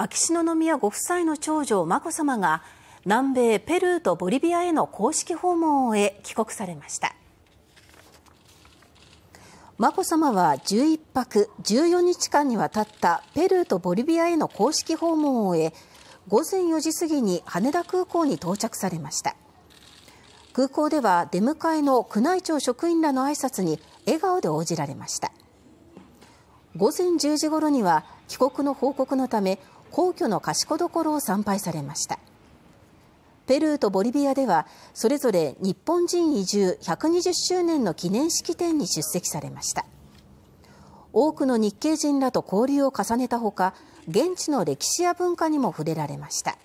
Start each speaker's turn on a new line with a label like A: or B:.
A: 秋篠宮ご夫妻の長女眞子さまが南米ペルーとボリビアへの公式訪問を終え帰国されました眞子さまは11泊14日間にわたったペルーとボリビアへの公式訪問を終え午前4時過ぎに羽田空港に到着されました空港では出迎えの宮内庁職員らの挨拶に笑顔で応じられました午前10時ごろには帰国の報告のため皇居の賢所を参拝されました。ペルーとボリビアでは、それぞれ日本人移住120周年の記念式典に出席されました。多くの日系人らと交流を重ねたほか、現地の歴史や文化にも触れられました。